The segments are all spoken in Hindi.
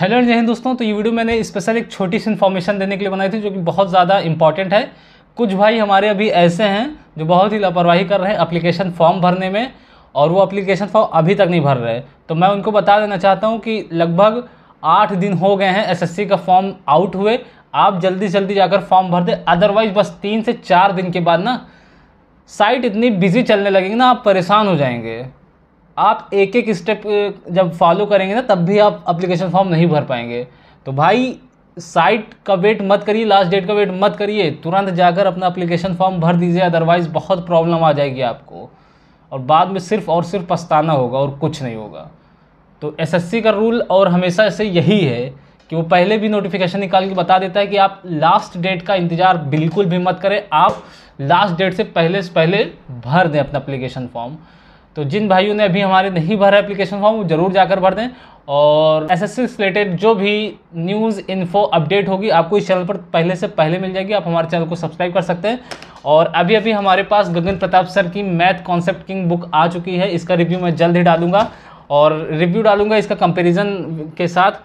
हेलो जय हिंद दोस्तों तो ये वीडियो मैंने स्पेशल एक छोटी सी इन्फॉर्मेशन देने के लिए बनाई थी जो कि बहुत ज़्यादा इंपॉर्टेंट है कुछ भाई हमारे अभी ऐसे हैं जो बहुत ही लापरवाही कर रहे हैं अप्लीकेशन फॉर्म भरने में और वो अप्लीकेशन फॉर्म अभी तक नहीं भर रहे तो मैं उनको बता देना चाहता हूँ कि लगभग आठ दिन हो गए हैं एस का फॉर्म आउट हुए आप जल्दी जल्दी जाकर फॉर्म भर दें अदरवाइज़ बस तीन से चार दिन के बाद ना साइट इतनी बिजी चलने लगेंगे ना आप परेशान हो जाएंगे आप एक एक स्टेप जब फॉलो करेंगे ना तब भी आप अप्लीकेशन फॉर्म नहीं भर पाएंगे तो भाई साइट का वेट मत करिए लास्ट डेट का वेट मत करिए तुरंत जाकर अपना अप्लीकेशन फॉर्म भर दीजिए अदरवाइज़ बहुत प्रॉब्लम आ जाएगी आपको और बाद में सिर्फ और सिर्फ पछताना होगा और कुछ नहीं होगा तो एसएससी का रूल और हमेशा से यही है कि वो पहले भी नोटिफिकेशन निकाल के बता देता है कि आप लास्ट डेट का इंतज़ार बिल्कुल भी मत करें आप लास्ट डेट से पहले से पहले भर दें अपना अप्लीकेशन फॉर्म तो जिन भाइयों ने अभी हमारे नहीं भरा एप्लीकेशन फॉर्म वो ज़रूर जाकर भर दें और एसएससी एस रिलेटेड जो भी न्यूज़ इन्फो अपडेट होगी आपको इस चैनल पर पहले से पहले मिल जाएगी आप हमारे चैनल को सब्सक्राइब कर सकते हैं और अभी अभी हमारे पास गगन प्रताप सर की मैथ कॉन्सेप्ट किंग बुक आ चुकी है इसका रिव्यू मैं जल्द ही डालूंगा और रिव्यू डालूंगा इसका कंपेरिजन के साथ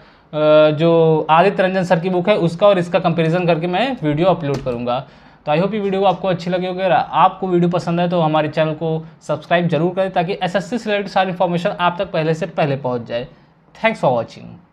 जो आदित्य रंजन सर की बुक है उसका और इसका कंपेरिजन करके मैं वीडियो अपलोड करूँगा तो आई होप ये वीडियो आपको अच्छी लगी होगी आपको वीडियो पसंद है तो हमारे चैनल को सब्सक्राइब जरूर करें ताकि एस से रिलेटेड सारी इन्फॉर्मेशन आप तक पहले से पहले पहुँच जाए थैंक्स फॉर वॉचिंग